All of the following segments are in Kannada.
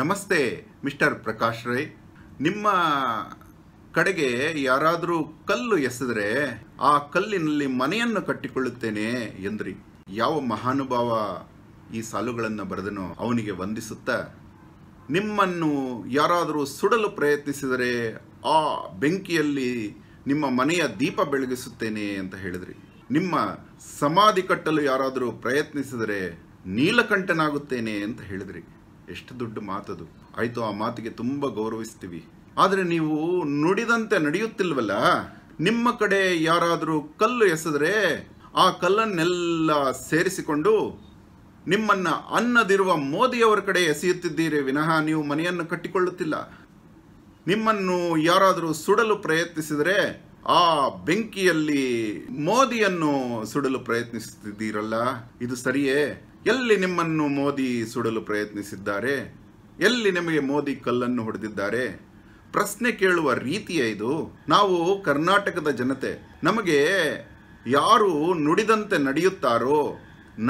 ನಮಸ್ತೆ ಮಿಸ್ಟರ್ ಪ್ರಕಾಶ್ ರೈ ನಿಮ್ಮ ಕಡೆಗೆ ಯಾರಾದರೂ ಕಲ್ಲು ಎಸೆದರೆ ಆ ಕಲ್ಲಿನಲ್ಲಿ ಮನೆಯನ್ನು ಕಟ್ಟಿಕೊಳ್ಳುತ್ತೇನೆ ಎಂದ್ರಿ ಯಾವ ಮಹಾನುಭಾವ ಈ ಸಾಲುಗಳನ್ನು ಬರೆದನೋ ಅವನಿಗೆ ವಂದಿಸುತ್ತಾ ನಿಮ್ಮನ್ನು ಯಾರಾದರೂ ಸುಡಲು ಪ್ರಯತ್ನಿಸಿದರೆ ಆ ಬೆಂಕಿಯಲ್ಲಿ ನಿಮ್ಮ ಮನೆಯ ದೀಪ ಬೆಳಗಿಸುತ್ತೇನೆ ಅಂತ ಹೇಳಿದ್ರಿ ನಿಮ್ಮ ಸಮಾಧಿ ಕಟ್ಟಲು ಯಾರಾದರೂ ಪ್ರಯತ್ನಿಸಿದರೆ ನೀಲಕಂಠನಾಗುತ್ತೇನೆ ಅಂತ ಹೇಳಿದ್ರಿ ಎಷ್ಟು ದೊಡ್ಡ ಮಾತದು ಆಯ್ತು ಆ ಮಾತಿಗೆ ತುಂಬ ಗೌರವಿಸ್ತೀವಿ ಆದರೆ ನೀವು ನುಡಿದಂತೆ ನಡೆಯುತ್ತಿಲ್ವಲ್ಲ ನಿಮ್ಮ ಕಡೆ ಯಾರಾದರೂ ಕಲ್ಲು ಎಸೆದರೆ ಆ ಕಲ್ಲನ್ನೆಲ್ಲ ಸೇರಿಸಿಕೊಂಡು ನಿಮ್ಮನ್ನು ಅನ್ನದಿರುವ ಮೋದಿಯವರ ಕಡೆ ಎಸೆಯುತ್ತಿದ್ದೀರಿ ವಿನಃ ನೀವು ಮನೆಯನ್ನು ಕಟ್ಟಿಕೊಳ್ಳುತ್ತಿಲ್ಲ ನಿಮ್ಮನ್ನು ಯಾರಾದರೂ ಸುಡಲು ಪ್ರಯತ್ನಿಸಿದರೆ ಆ ಬೆಂಕಿಯಲ್ಲಿ ಮೋದಿಯನ್ನು ಸುಡಲು ಪ್ರಯತ್ನಿಸುತ್ತಿದ್ದೀರಲ್ಲ ಇದು ಸರಿಯೇ ಎಲ್ಲಿ ನಿಮ್ಮನ್ನು ಮೋದಿ ಸುಡಲು ಪ್ರಯತ್ನಿಸಿದ್ದಾರೆ ಎಲ್ಲಿ ನಿಮಗೆ ಮೋದಿ ಕಲ್ಲನ್ನು ಹೊಡೆದಿದ್ದಾರೆ ಪ್ರಶ್ನೆ ಕೇಳುವ ರೀತಿಯ ಇದು ನಾವು ಕರ್ನಾಟಕದ ಜನತೆ ನಮಗೆ ಯಾರು ನುಡಿದಂತೆ ನಡೆಯುತ್ತಾರೋ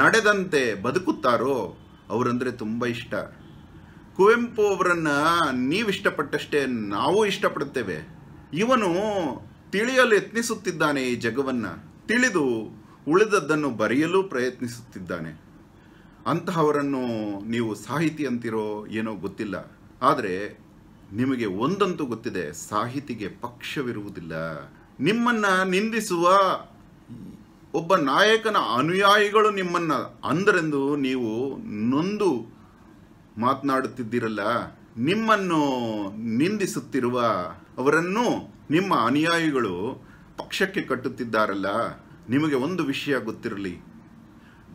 ನಡೆದಂತೆ ಬದುಕುತ್ತಾರೋ ಅವರಂದರೆ ತುಂಬ ಇಷ್ಟ ಕುವೆಂಪು ಅವರನ್ನು ನೀವು ಇಷ್ಟಪಟ್ಟಷ್ಟೇ ನಾವು ಇಷ್ಟಪಡುತ್ತೇವೆ ಇವನು ತಿಳಿಯಲು ಯತ್ನಿಸುತ್ತಿದ್ದಾನೆ ಈ ಜಗವನ್ನು ತಿಳಿದು ಉಳಿದದ್ದನ್ನು ಬರೆಯಲು ಪ್ರಯತ್ನಿಸುತ್ತಿದ್ದಾನೆ ಅಂತಹವರನ್ನು ನೀವು ಸಾಹಿತಿ ಅಂತಿರೋ ಏನೋ ಗೊತ್ತಿಲ್ಲ ಆದರೆ ನಿಮಗೆ ಒಂದಂತೂ ಗೊತ್ತಿದೆ ಸಾಹಿತಿಗೆ ಪಕ್ಷವಿರುವುದಿಲ್ಲ ನಿಮ್ಮನ್ನ ನಿಂದಿಸುವ ಒಬ್ಬ ನಾಯಕನ ಅನುಯಾಯಿಗಳು ನಿಮ್ಮನ್ನ ಅಂದರೆಂದು ನೀವು ನೊಂದು ಮಾತನಾಡುತ್ತಿದ್ದೀರಲ್ಲ ನಿಮ್ಮನ್ನು ನಿಂದಿಸುತ್ತಿರುವ ಅವರನ್ನು ನಿಮ್ಮ ಅನುಯಾಯಿಗಳು ಪಕ್ಷಕ್ಕೆ ಕಟ್ಟುತ್ತಿದ್ದಾರಲ್ಲ ನಿಮಗೆ ಒಂದು ವಿಷಯ ಗೊತ್ತಿರಲಿ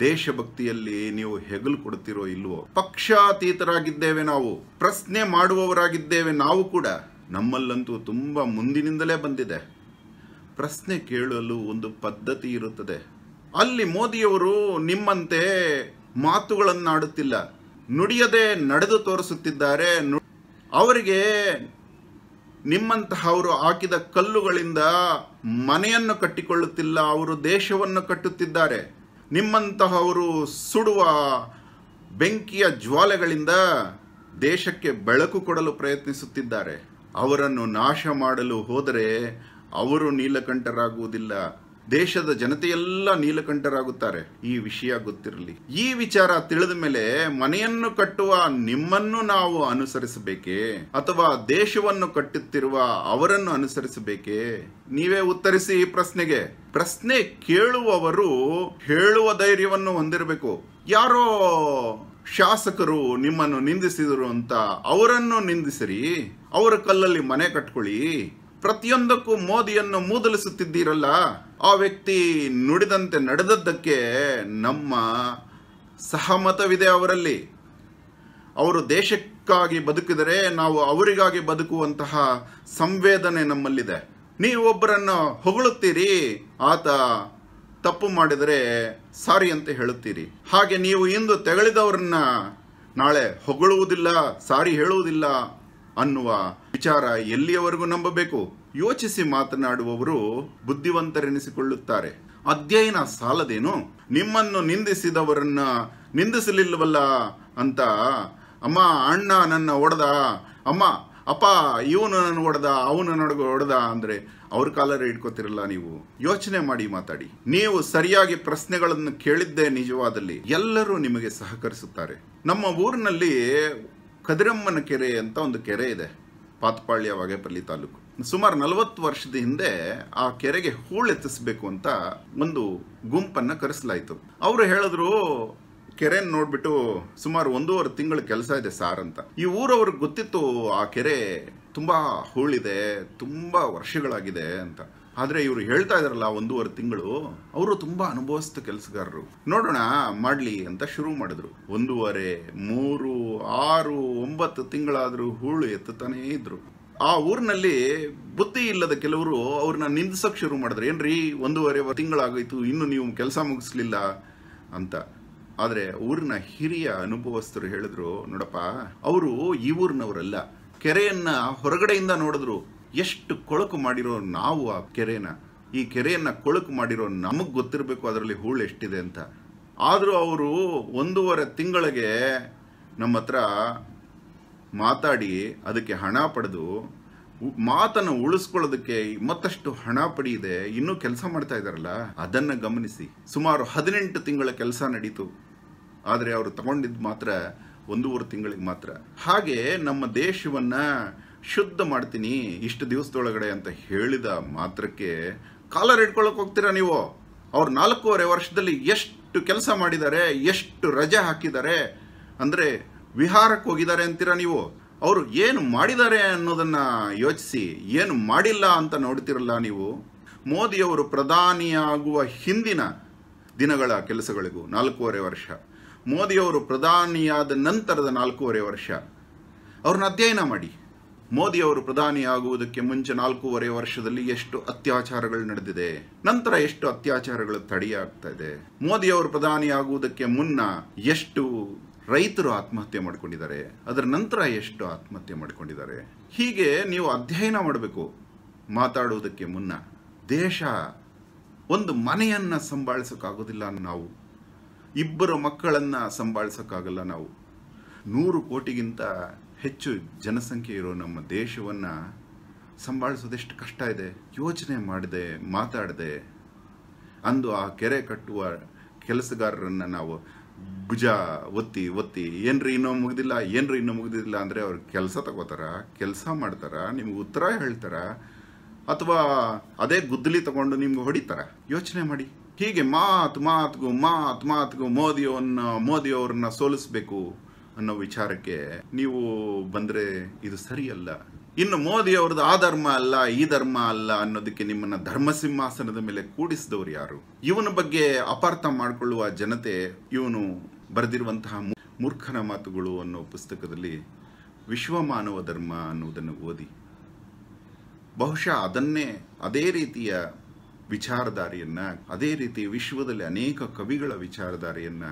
ದೇಶಭಕ್ತಿಯಲ್ಲಿ ನೀವು ಹೆಗಲು ಕೊಡುತ್ತಿರೋ ಇಲ್ವೋ ಪಕ್ಷಾತೀತರಾಗಿದ್ದೇವೆ ನಾವು ಪ್ರಶ್ನೆ ಮಾಡುವವರಾಗಿದ್ದೇವೆ ನಾವು ಕೂಡ ನಮ್ಮಲ್ಲಂತೂ ತುಂಬ ಮುಂದಿನಿಂದಲೇ ಬಂದಿದೆ ಪ್ರಶ್ನೆ ಕೇಳಲು ಒಂದು ಪದ್ಧತಿ ಇರುತ್ತದೆ ಅಲ್ಲಿ ಮೋದಿಯವರು ನಿಮ್ಮಂತೆ ಮಾತುಗಳನ್ನಾಡುತ್ತಿಲ್ಲ ನುಡಿಯದೆ ನಡೆದು ತೋರಿಸುತ್ತಿದ್ದಾರೆ ಅವರಿಗೆ ಅವರು ಹಾಕಿದ ಕಲ್ಲುಗಳಿಂದ ಮನೆಯನ್ನು ಕಟ್ಟಿಕೊಳ್ಳುತ್ತಿಲ್ಲ ಅವರು ದೇಶವನ್ನು ಕಟ್ಟುತ್ತಿದ್ದಾರೆ ನಿಮ್ಮಂತಹವರು ಸುಡುವ ಬೆಂಕಿಯ ಜ್ವಾಲೆಗಳಿಂದ ದೇಶಕ್ಕೆ ಬೆಳಕು ಕೊಡಲು ಪ್ರಯತ್ನಿಸುತ್ತಿದ್ದಾರೆ ಅವರನ್ನು ನಾಶ ಮಾಡಲು ಹೋದರೆ ಅವರು ನೀಲಕಂಠರಾಗುವುದಿಲ್ಲ ದೇಶದ ಜನತೆಯೆಲ್ಲ ನೀಲಕಂಠರಾಗುತ್ತಾರೆ ಈ ವಿಷಯ ಗೊತ್ತಿರಲಿ ಈ ವಿಚಾರ ತಿಳಿದ ಮೇಲೆ ಮನೆಯನ್ನು ಕಟ್ಟುವ ನಿಮ್ಮನ್ನು ನಾವು ಅನುಸರಿಸಬೇಕೇ ಅಥವಾ ದೇಶವನ್ನು ಕಟ್ಟುತ್ತಿರುವ ಅವರನ್ನು ಅನುಸರಿಸಬೇಕೇ ನೀವೇ ಉತ್ತರಿಸಿ ಈ ಪ್ರಶ್ನೆಗೆ ಪ್ರಶ್ನೆ ಕೇಳುವವರು ಹೇಳುವ ಧೈರ್ಯವನ್ನು ಹೊಂದಿರಬೇಕು ಯಾರೋ ಶಾಸಕರು ನಿಮ್ಮನ್ನು ನಿಂದಿಸಿದರು ಅಂತ ಅವರನ್ನು ನಿಂದಿಸಿರಿ ಅವರ ಕಲ್ಲಲ್ಲಿ ಮನೆ ಕಟ್ಕೊಳ್ಳಿ ಪ್ರತಿಯೊಂದಕ್ಕೂ ಮೋದಿಯನ್ನು ಮೂದಲಿಸುತ್ತಿದ್ದೀರಲ್ಲ ಆ ವ್ಯಕ್ತಿ ನುಡಿದಂತೆ ನಡೆದದ್ದಕ್ಕೆ ನಮ್ಮ ಸಹಮತವಿದೆ ಅವರಲ್ಲಿ ಅವರು ದೇಶಕ್ಕಾಗಿ ಬದುಕಿದರೆ ನಾವು ಅವರಿಗಾಗಿ ಬದುಕುವಂತಹ ಸಂವೇದನೆ ನಮ್ಮಲ್ಲಿದೆ ನೀವು ಒಬ್ಬರನ್ನು ಹೊಗಳುತ್ತೀರಿ ಆತ ತಪ್ಪು ಮಾಡಿದರೆ ಸಾರಿ ಅಂತ ಹೇಳುತ್ತೀರಿ ಹಾಗೆ ನೀವು ಇಂದು ತೆಗಳಿದವರನ್ನ ನಾಳೆ ಹೊಗಳುವುದಿಲ್ಲ ಸಾರಿ ಹೇಳುವುದಿಲ್ಲ ಅನ್ನುವ ವಿಚಾರ ಎಲ್ಲಿಯವರೆಗೂ ನಂಬಬೇಕು ಯೋಚಿಸಿ ಮಾತನಾಡುವವರು ಬುದ್ಧಿವಂತರೆನಿಸಿಕೊಳ್ಳುತ್ತಾರೆ ಅಧ್ಯಯನ ಸಾಲದೇನು ನಿಮ್ಮನ್ನು ನಿಂದಿಸಿದವರನ್ನ ನಿಂದಿಸಲಿಲ್ಲವಲ್ಲ ಅಂತ ಅಮ್ಮ ಅಣ್ಣ ನನ್ನ ಒಡೆದ ಅಮ್ಮ ಅಪ್ಪ ಇವನು ನನ್ನ ಹೊಡೆದ ಅವನು ನನಗೆ ಹೊಡೆದ ಅಂದ್ರೆ ಅವ್ರ ಕಾಲರೇ ಇಟ್ಕೋತಿರಲ್ಲ ನೀವು ಯೋಚನೆ ಮಾಡಿ ಮಾತಾಡಿ ನೀವು ಸರಿಯಾಗಿ ಪ್ರಶ್ನೆಗಳನ್ನು ಕೇಳಿದ್ದೇ ನಿಜವಾದಲ್ಲಿ ಎಲ್ಲರೂ ನಿಮಗೆ ಸಹಕರಿಸುತ್ತಾರೆ ನಮ್ಮ ಊರಿನಲ್ಲಿ ಕದಿರಮ್ಮನ ಕೆರೆ ಅಂತ ಒಂದು ಕೆರೆ ಇದೆ ಪಾತಪಾಳ್ಯ ವಾಗೇಪಲ್ಲಿ ತಾಲೂಕು ಸುಮಾರು ನಲವತ್ತು ವರ್ಷದ ಹಿಂದೆ ಆ ಕೆರೆಗೆ ಹೂಳೆತ್ತಿಸ್ಬೇಕು ಅಂತ ಒಂದು ಗುಂಪನ್ನು ಕರೆಸಲಾಯಿತು ಅವರು ಹೇಳಿದ್ರು ಕೆರೆ ನೋಡ್ಬಿಟ್ಟು ಸುಮಾರು ಒಂದೂವರೆ ತಿಂಗಳ ಕೆಲಸ ಇದೆ ಸಾರ್ ಅಂತ ಈ ಊರವ್ರಿಗೆ ಗೊತ್ತಿತ್ತು ಆ ಕೆರೆ ತುಂಬಾ ಹೂಳಿದೆ ತುಂಬಾ ವರ್ಷಗಳಾಗಿದೆ ಅಂತ ಆದರೆ ಇವರು ಹೇಳ್ತಾ ಇದ್ರಲ್ಲ ಒಂದೂವರೆ ತಿಂಗಳು ಅವರು ತುಂಬ ಅನುಭವಿಸ್ತ ಕೆಲಸಗಾರರು ನೋಡೋಣ ಮಾಡಲಿ ಅಂತ ಶುರು ಮಾಡಿದ್ರು ಒಂದೂವರೆ ಮೂರು ಆರು ಒಂಬತ್ತು ತಿಂಗಳಾದರೂ ಹೂಳು ಎತ್ತುತ್ತಾನೇ ಇದ್ರು ಆ ಊರಿನಲ್ಲಿ ಬುದ್ಧಿ ಇಲ್ಲದ ಕೆಲವರು ಅವ್ರನ್ನ ನಿಂದಿಸೋಕೆ ಶುರು ಮಾಡಿದ್ರು ಏನ್ರಿ ಒಂದೂವರೆ ತಿಂಗಳಾಗೋಯ್ತು ಇನ್ನು ನೀವು ಕೆಲಸ ಮುಗಿಸ್ಲಿಲ್ಲ ಅಂತ ಆದರೆ ಊರಿನ ಹಿರಿಯ ಅನುಭವಸ್ಥರು ಹೇಳಿದ್ರು ನೋಡಪ್ಪ ಅವರು ಈ ಊರಿನವರಲ್ಲ ಕೆರೆಯನ್ನ ಹೊರಗಡೆಯಿಂದ ನೋಡಿದ್ರು ಎಷ್ಟು ಕೊಳಕು ಮಾಡಿರೋ ನಾವು ಆ ಕೆರೆನ ಈ ಕೆರೆಯನ್ನು ಕೊಳಕು ಮಾಡಿರೋ ನಮಗೆ ಗೊತ್ತಿರಬೇಕು ಅದರಲ್ಲಿ ಹೂಳು ಎಷ್ಟಿದೆ ಅಂತ ಆದರೂ ಅವರು ಒಂದೂವರೆ ತಿಂಗಳಿಗೆ ನಮ್ಮ ಹತ್ರ ಮಾತಾಡಿ ಅದಕ್ಕೆ ಹಣ ಪಡೆದು ಮಾತನ್ನು ಉಳಿಸ್ಕೊಳ್ಳೋದಕ್ಕೆ ಮತ್ತಷ್ಟು ಹಣ ಪಡೆಯಿದೆ ಇನ್ನೂ ಕೆಲಸ ಮಾಡ್ತಾ ಇದ್ದಾರಲ್ಲ ಅದನ್ನು ಗಮನಿಸಿ ಸುಮಾರು ಹದಿನೆಂಟು ತಿಂಗಳ ಕೆಲಸ ನಡೀತು ಆದರೆ ಅವರು ತಗೊಂಡಿದ್ದು ಮಾತ್ರ ಒಂದೂವರೆ ತಿಂಗಳಿಗೆ ಮಾತ್ರ ಹಾಗೆ ನಮ್ಮ ದೇಶವನ್ನು ಶುದ್ಧ ಮಾಡ್ತೀನಿ ಇಷ್ಟು ದಿವಸದೊಳಗಡೆ ಅಂತ ಹೇಳಿದ ಮಾತ್ರಕ್ಕೆ ಕಾಲರ್ ಇಟ್ಕೊಳಕ್ ಹೋಗ್ತೀರಾ ನೀವು ಅವ್ರು ನಾಲ್ಕೂವರೆ ವರ್ಷದಲ್ಲಿ ಎಷ್ಟು ಕೆಲಸ ಮಾಡಿದ್ದಾರೆ ಎಷ್ಟು ರಜೆ ಹಾಕಿದ್ದಾರೆ ಅಂದರೆ ವಿಹಾರಕ್ಕೆ ಹೋಗಿದ್ದಾರೆ ಅಂತೀರಾ ನೀವು ಅವರು ಏನು ಮಾಡಿದ್ದಾರೆ ಅನ್ನೋದನ್ನು ಯೋಚಿಸಿ ಏನು ಮಾಡಿಲ್ಲ ಅಂತ ನೋಡ್ತಿರಲ್ಲ ನೀವು ಮೋದಿಯವರು ಪ್ರಧಾನಿಯಾಗುವ ಹಿಂದಿನ ದಿನಗಳ ಕೆಲಸಗಳಿಗೂ ನಾಲ್ಕೂವರೆ ವರ್ಷ ಮೋದಿಯವರು ಪ್ರಧಾನಿಯಾದ ನಂತರದ ನಾಲ್ಕೂವರೆ ವರ್ಷ ಅವ್ರನ್ನ ಅಧ್ಯಯನ ಮಾಡಿ ಮೋದಿ ಅವರು ಪ್ರಧಾನಿ ಆಗುವುದಕ್ಕೆ ಮುಂಚೆ ನಾಲ್ಕೂವರೆ ವರ್ಷದಲ್ಲಿ ಎಷ್ಟು ಅತ್ಯಾಚಾರಗಳು ನಡೆದಿದೆ ನಂತರ ಎಷ್ಟು ಅತ್ಯಾಚಾರಗಳು ತಡೆಯಾಗ್ತಾ ಇದೆ ಮೋದಿ ಅವರು ಪ್ರಧಾನಿ ಆಗುವುದಕ್ಕೆ ಮುನ್ನ ಎಷ್ಟು ರೈತರು ಆತ್ಮಹತ್ಯೆ ಮಾಡಿಕೊಂಡಿದ್ದಾರೆ ಅದರ ನಂತರ ಎಷ್ಟು ಆತ್ಮಹತ್ಯೆ ಮಾಡಿಕೊಂಡಿದ್ದಾರೆ ಹೀಗೆ ನೀವು ಅಧ್ಯಯನ ಮಾಡಬೇಕು ಮಾತಾಡುವುದಕ್ಕೆ ಮುನ್ನ ದೇಶ ಒಂದು ಮನೆಯನ್ನು ಸಂಭಾಳಿಸೋಕ್ಕಾಗೋದಿಲ್ಲ ನಾವು ಇಬ್ಬರು ಮಕ್ಕಳನ್ನು ಸಂಭಾಳಿಸೋಕ್ಕಾಗಲ್ಲ ನಾವು ನೂರು ಕೋಟಿಗಿಂತ ಹೆಚ್ಚು ಜನಸಂಖ್ಯೆ ಇರೋ ನಮ್ಮ ದೇಶವನ್ನು ಸಂಭಾಳಿಸೋದೆಷ್ಟು ಕಷ್ಟ ಇದೆ ಯೋಚನೆ ಮಾಡಿದೆ ಮಾತಾಡಿದೆ ಅಂದು ಆ ಕೆರೆ ಕಟ್ಟುವ ಕೆಲಸಗಾರರನ್ನು ನಾವು ಭುಜ ಒತ್ತಿ ಒತ್ತಿ ಏನ್ರಿ ಇನ್ನೂ ಮುಗಿದಿಲ್ಲ ಏನ್ರಿ ಇನ್ನೂ ಮುಗಿದಿಲ್ಲ ಅಂದರೆ ಅವ್ರು ಕೆಲಸ ತಗೋತಾರ ಕೆಲಸ ಮಾಡ್ತಾರ ನಿಮ್ಗೆ ಉತ್ತರ ಹೇಳ್ತಾರ ಅಥವಾ ಅದೇ ಗುದ್ದಲಿ ತಗೊಂಡು ನಿಮ್ಗೆ ಹೊಡಿತಾರ ಯೋಚನೆ ಮಾಡಿ ಹೀಗೆ ಮಾತು ಮಾತುಗೂ ಮಾತು ಮಾತುಗೂ ಮೋದಿಯವನ್ನ ಮೋದಿಯವ್ರನ್ನ ಸೋಲಿಸ್ಬೇಕು ಅನ್ನೋ ವಿಚಾರಕ್ಕೆ ನೀವು ಬಂದ್ರೆ ಇದು ಸರಿಯಲ್ಲ ಇನ್ನು ಮೋದಿ ಅವ್ರದ್ದು ಆ ಧರ್ಮ ಅಲ್ಲ ಈ ಧರ್ಮ ಅಲ್ಲ ಅನ್ನೋದಕ್ಕೆ ನಿಮ್ಮನ್ನ ಧರ್ಮ ಸಿಂಹಾಸನದ ಮೇಲೆ ಕೂಡಿಸಿದವರು ಯಾರು ಇವನ ಬಗ್ಗೆ ಅಪಾರ್ಥ ಮಾಡಿಕೊಳ್ಳುವ ಜನತೆ ಇವನು ಬರೆದಿರುವಂತಹ ಮೂರ್ಖನ ಮಾತುಗಳು ಅನ್ನೋ ಪುಸ್ತಕದಲ್ಲಿ ವಿಶ್ವ ಮಾನವ ಧರ್ಮ ಅನ್ನುವುದನ್ನು ಓದಿ ಬಹುಶಃ ಅದನ್ನೇ ಅದೇ ರೀತಿಯ ವಿಚಾರಧಾರಿಯನ್ನ ಅದೇ ರೀತಿ ವಿಶ್ವದಲ್ಲಿ ಅನೇಕ ಕವಿಗಳ ವಿಚಾರಧಾರೆಯನ್ನ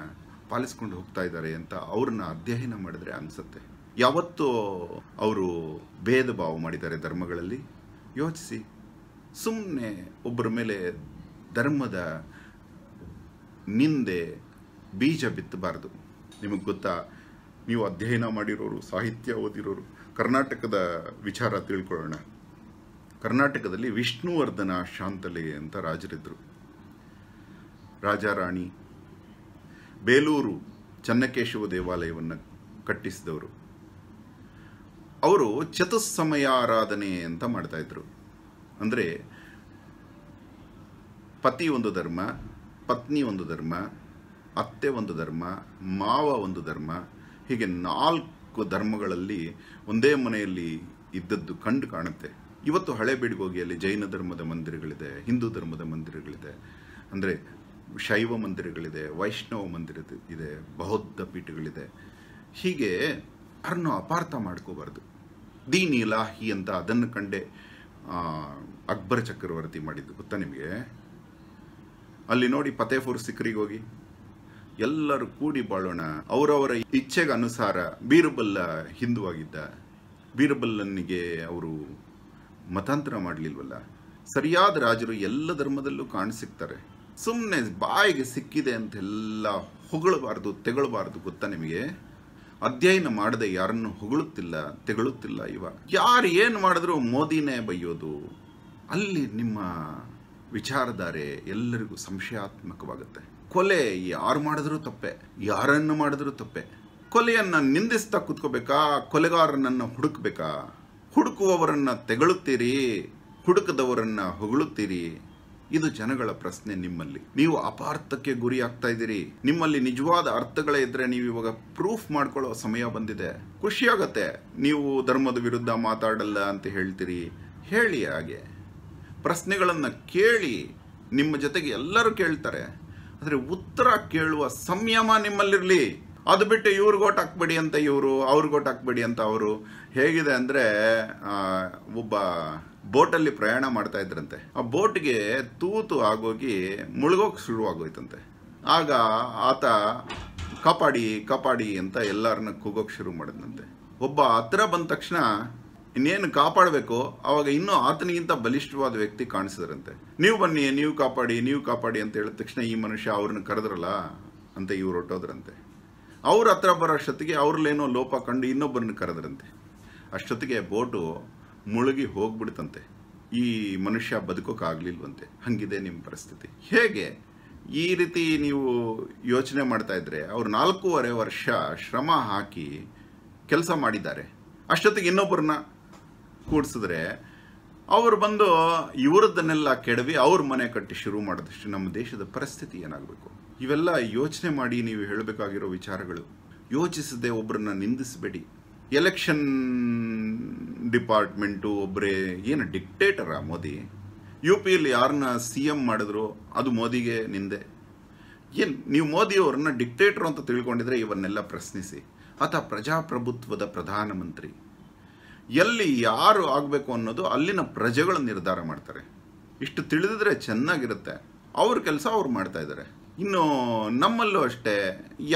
ಪಾಲಿಸ್ಕೊಂಡು ಹೋಗ್ತಾ ಇದ್ದಾರೆ ಅಂತ ಅವ್ರನ್ನ ಅಧ್ಯಯನ ಮಾಡಿದ್ರೆ ಅನಿಸುತ್ತೆ ಯಾವತ್ತು ಅವರು ಭೇದ ಭಾವ ಮಾಡಿದ್ದಾರೆ ಧರ್ಮಗಳಲ್ಲಿ ಯೋಚಿಸಿ ಸುಮ್ಮನೆ ಒಬ್ಬರ ಮೇಲೆ ಧರ್ಮದ ನಿಂದೆ ಬೀಜ ಬಿತ್ತಬಾರ್ದು ನಿಮಗೆ ಗೊತ್ತಾ ನೀವು ಅಧ್ಯಯನ ಮಾಡಿರೋರು ಸಾಹಿತ್ಯ ಓದಿರೋರು ಕರ್ನಾಟಕದ ವಿಚಾರ ತಿಳ್ಕೊಳ್ಳೋಣ ಕರ್ನಾಟಕದಲ್ಲಿ ವಿಷ್ಣುವರ್ಧನ ಶಾಂತಲೆ ಅಂತ ರಾಜರಿದ್ದರು ರಾಜಾರಾಣಿ ಬೇಲೂರು ಚನ್ನಕೇಶವ ದೇವಾಲಯವನ್ನು ಕಟ್ಟಿಸಿದವರು ಅವರು ಚತುಸ್ಸಮಯ ಆರಾಧನೆ ಅಂತ ಇದ್ರು ಅಂದರೆ ಪತಿ ಒಂದು ಧರ್ಮ ಪತ್ನಿ ಒಂದು ಧರ್ಮ ಅತ್ತೆ ಒಂದು ಧರ್ಮ ಮಾವ ಒಂದು ಧರ್ಮ ಹೀಗೆ ನಾಲ್ಕು ಧರ್ಮಗಳಲ್ಲಿ ಒಂದೇ ಮನೆಯಲ್ಲಿ ಇದ್ದದ್ದು ಕಂಡು ಕಾಣುತ್ತೆ ಇವತ್ತು ಹಳೆ ಬಿಡುಗೋಗಿಯಲ್ಲಿ ಜೈನ ಧರ್ಮದ ಮಂದಿರಗಳಿದೆ ಹಿಂದೂ ಧರ್ಮದ ಮಂದಿರಗಳಿದೆ ಅಂದರೆ ಶೈವ ಮಂದಿರಗಳಿದೆ ವೈಷ್ಣವ ಮಂದಿರ ಇದೆ ಬೌದ್ಧ ಪೀಠಗಳಿದೆ ಹೀಗೆ ಅದನ್ನು ಅಪಾರ್ಥ ಮಾಡ್ಕೋಬಾರ್ದು ದೀನ್ ಇಲಾಹಿ ಅಂತ ಅದನ್ನು ಕಂಡೆ ಅಕ್ಬರ್ ಚಕ್ರವರ್ತಿ ಮಾಡಿದ್ದು ಗೊತ್ತಾ ನಿಮಗೆ ಅಲ್ಲಿ ನೋಡಿ ಫತೇಫೋರ್ ಸಿಕ್ರಿಗೆ ಹೋಗಿ ಎಲ್ಲರೂ ಕೂಡಿ ಬಾಳೋಣ ಅವರವರ ಇಚ್ಛೆಗೆ ಅನುಸಾರ ಹಿಂದೂ ಆಗಿದ್ದ ಬೀರಬಲ್ಲನಿಗೆ ಅವರು ಮತಾಂತರ ಮಾಡಲಿಲ್ವಲ್ಲ ಸರಿಯಾದ ರಾಜರು ಎಲ್ಲ ಧರ್ಮದಲ್ಲೂ ಕಾಣಿಸಿಕ್ತಾರೆ ಸುಮ್ಮನೆ ಬಾಯಿಗೆ ಸಿಕ್ಕಿದೆ ಅಂತೆಲ್ಲ ಹೊಗಳಬಾರ್ದು ತೆಗಳಬಾರ್ದು ಗೊತ್ತಾ ನಿಮಗೆ ಅಧ್ಯಯನ ಮಾಡದೆ ಯಾರನ್ನು ಹೊಗಳುತ್ತಿಲ್ಲ ತೆಗಳುತ್ತಿಲ್ಲ ಇವಾಗ ಯಾರು ಏನು ಮಾಡಿದ್ರು ಮೋದಿನೇ ಬೈಯೋದು ಅಲ್ಲಿ ನಿಮ್ಮ ವಿಚಾರಧಾರೆ ಎಲ್ಲರಿಗೂ ಸಂಶಯಾತ್ಮಕವಾಗುತ್ತೆ ಕೊಲೆ ಯಾರು ಮಾಡಿದ್ರೂ ತಪ್ಪೆ ಯಾರನ್ನು ಮಾಡಿದ್ರೂ ತಪ್ಪೆ ಕೊಲೆಯನ್ನು ನಿಂದಿಸ್ತಾ ಕೂತ್ಕೋಬೇಕಾ ಕೊಲೆಗಾರನನ್ನು ಹುಡುಕ್ಬೇಕಾ ಹುಡುಕುವವರನ್ನು ತೆಗಳುತ್ತೀರಿ ಹುಡುಕದವರನ್ನು ಹೊಗಳುತ್ತೀರಿ ಇದು ಜನಗಳ ಪ್ರಶ್ನೆ ನಿಮ್ಮಲ್ಲಿ ನೀವು ಅಪಾರ್ಥಕ್ಕೆ ಗುರಿ ಆಗ್ತಾ ಇದ್ದೀರಿ ನಿಮ್ಮಲ್ಲಿ ನಿಜವಾದ ಅರ್ಥಗಳೇ ಇದ್ರೆ ನೀವು ಇವಾಗ ಪ್ರೂಫ್ ಮಾಡ್ಕೊಳ್ಳೋ ಸಮಯ ಬಂದಿದೆ ಖುಷಿಯಾಗತ್ತೆ ನೀವು ಧರ್ಮದ ವಿರುದ್ಧ ಮಾತಾಡಲ್ಲ ಅಂತ ಹೇಳ್ತೀರಿ ಹೇಳಿ ಹಾಗೆ ಪ್ರಶ್ನೆಗಳನ್ನು ಕೇಳಿ ನಿಮ್ಮ ಜೊತೆಗೆ ಎಲ್ಲರೂ ಕೇಳ್ತಾರೆ ಆದರೆ ಉತ್ತರ ಕೇಳುವ ಸಂಯಮ ನಿಮ್ಮಲ್ಲಿರಲಿ ಅದು ಬಿಟ್ಟು ಇವ್ರಿಗೆ ಹಾಕ್ಬೇಡಿ ಅಂತ ಇವರು ಅವ್ರಿಗೋಟ್ ಹಾಕ್ಬೇಡಿ ಅಂತ ಅವರು ಹೇಗಿದೆ ಅಂದರೆ ಒಬ್ಬ ಬೋಟಲ್ಲಿ ಪ್ರಯಾಣ ಮಾಡ್ತಾ ಇದ್ರಂತೆ ಆ ಬೋಟ್ಗೆ ತೂತು ಆಗೋಗಿ ಮುಳುಗೋಕೆ ಶುರುವಾಗೋಯ್ತಂತೆ ಆಗ ಆತ ಕಾಪಾಡಿ ಕಾಪಾಡಿ ಅಂತ ಎಲ್ಲರನ್ನ ಕೂಗೋಕೆ ಶುರು ಮಾಡಿದಂತೆ ಒಬ್ಬ ಹತ್ರ ಬಂದ ತಕ್ಷಣ ಇನ್ನೇನು ಕಾಪಾಡಬೇಕು ಅವಾಗ ಇನ್ನೂ ಆತನಿಗಿಂತ ಬಲಿಷ್ಠವಾದ ವ್ಯಕ್ತಿ ಕಾಣಿಸಿದ್ರಂತೆ ನೀವು ಬನ್ನಿ ನೀವು ಕಾಪಾಡಿ ನೀವು ಕಾಪಾಡಿ ಅಂತ ಹೇಳಿದ ತಕ್ಷಣ ಈ ಮನುಷ್ಯ ಅವ್ರನ್ನ ಕರೆದ್ರಲ್ಲ ಅಂತ ಇವ್ರು ಹೊಟ್ಟೋದ್ರಂತೆ ಅವ್ರ ಹತ್ರ ಬರೋ ಅಷ್ಟೊತ್ತಿಗೆ ಅವ್ರಲ್ಲೇನೋ ಲೋಪ ಕಂಡು ಇನ್ನೊಬ್ಬರನ್ನ ಕರೆದ್ರಂತೆ ಅಷ್ಟೊತ್ತಿಗೆ ಬೋಟು ಮುಳುಗಿ ಹೋಗ್ಬಿಡ್ತಂತೆ ಈ ಮನುಷ್ಯ ಬದುಕೋಕ್ಕಾಗಲಿಲ್ವಂತೆ ಹಂಗಿದೆ ನಿಮ್ಮ ಪರಿಸ್ಥಿತಿ ಹೇಗೆ ಈ ರೀತಿ ನೀವು ಯೋಚನೆ ಮಾಡ್ತಾ ಇದ್ರೆ ಅವ್ರು ನಾಲ್ಕೂವರೆ ವರ್ಷ ಶ್ರಮ ಹಾಕಿ ಕೆಲಸ ಮಾಡಿದ್ದಾರೆ ಅಷ್ಟೊತ್ತಿಗೆ ಇನ್ನೊಬ್ಬರನ್ನ ಕೂಡಿಸಿದ್ರೆ ಅವರು ಬಂದು ಇವರದನ್ನೆಲ್ಲ ಕೆಡವಿ ಅವ್ರ ಮನೆ ಕಟ್ಟಿ ಶುರು ಮಾಡಿದಷ್ಟು ನಮ್ಮ ದೇಶದ ಪರಿಸ್ಥಿತಿ ಏನಾಗಬೇಕು ಇವೆಲ್ಲ ಯೋಚನೆ ಮಾಡಿ ನೀವು ಹೇಳಬೇಕಾಗಿರೋ ವಿಚಾರಗಳು ಯೋಚಿಸದೆ ಒಬ್ಬರನ್ನ ನಿಂದಿಸಬೇಡಿ ಎಲೆಕ್ಷನ್ ಡಿಪಾರ್ಟ್ಮೆಂಟು ಒಬ್ಬರೇ ಏನು ಡಿಕ್ಟೇಟರಾ ಮೋದಿ ಯು ಪಿಯಲ್ಲಿ ಯಾರನ್ನ ಸಿ ಎಮ್ ಮಾಡಿದ್ರು ಅದು ಮೋದಿಗೆ ನಿಂದೆ ಏನು ನೀವು ಮೋದಿಯವ್ರನ್ನ ಡಿಕ್ಟೇಟರ್ ಅಂತ ತಿಳ್ಕೊಂಡಿದ್ರೆ ಇವನ್ನೆಲ್ಲ ಪ್ರಶ್ನಿಸಿ ಆತ ಪ್ರಜಾಪ್ರಭುತ್ವದ ಪ್ರಧಾನಮಂತ್ರಿ ಎಲ್ಲಿ ಯಾರು ಆಗಬೇಕು ಅನ್ನೋದು ಅಲ್ಲಿನ ಪ್ರಜೆಗಳು ನಿರ್ಧಾರ ಮಾಡ್ತಾರೆ ಇಷ್ಟು ತಿಳಿದಿದ್ರೆ ಚೆನ್ನಾಗಿರುತ್ತೆ ಅವ್ರ ಕೆಲಸ ಅವ್ರು ಮಾಡ್ತಾ ಇದ್ದಾರೆ ಇನ್ನು ನಮ್ಮಲ್ಲೂ ಅಷ್ಟೇ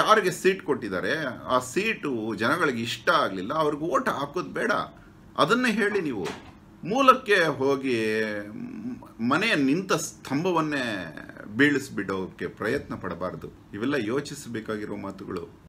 ಯಾರಿಗೆ ಸೀಟ್ ಕೊಟ್ಟಿದ್ದಾರೆ ಆ ಸೀಟು ಜನಗಳಿಗೆ ಇಷ್ಟ ಆಗಲಿಲ್ಲ ಅವ್ರಿಗೆ ಓಟ್ ಹಾಕೋದು ಬೇಡ ಅದನ್ನು ಹೇಳಿ ನೀವು ಮೂಲಕ್ಕೆ ಹೋಗಿ ಮನೆಯ ನಿಂತ ಸ್ತಂಭವನ್ನೇ ಬೀಳಿಸ್ಬಿಡೋಕ್ಕೆ ಪ್ರಯತ್ನ ಪಡಬಾರ್ದು ಇವೆಲ್ಲ ಯೋಚಿಸಬೇಕಾಗಿರೋ ಮಾತುಗಳು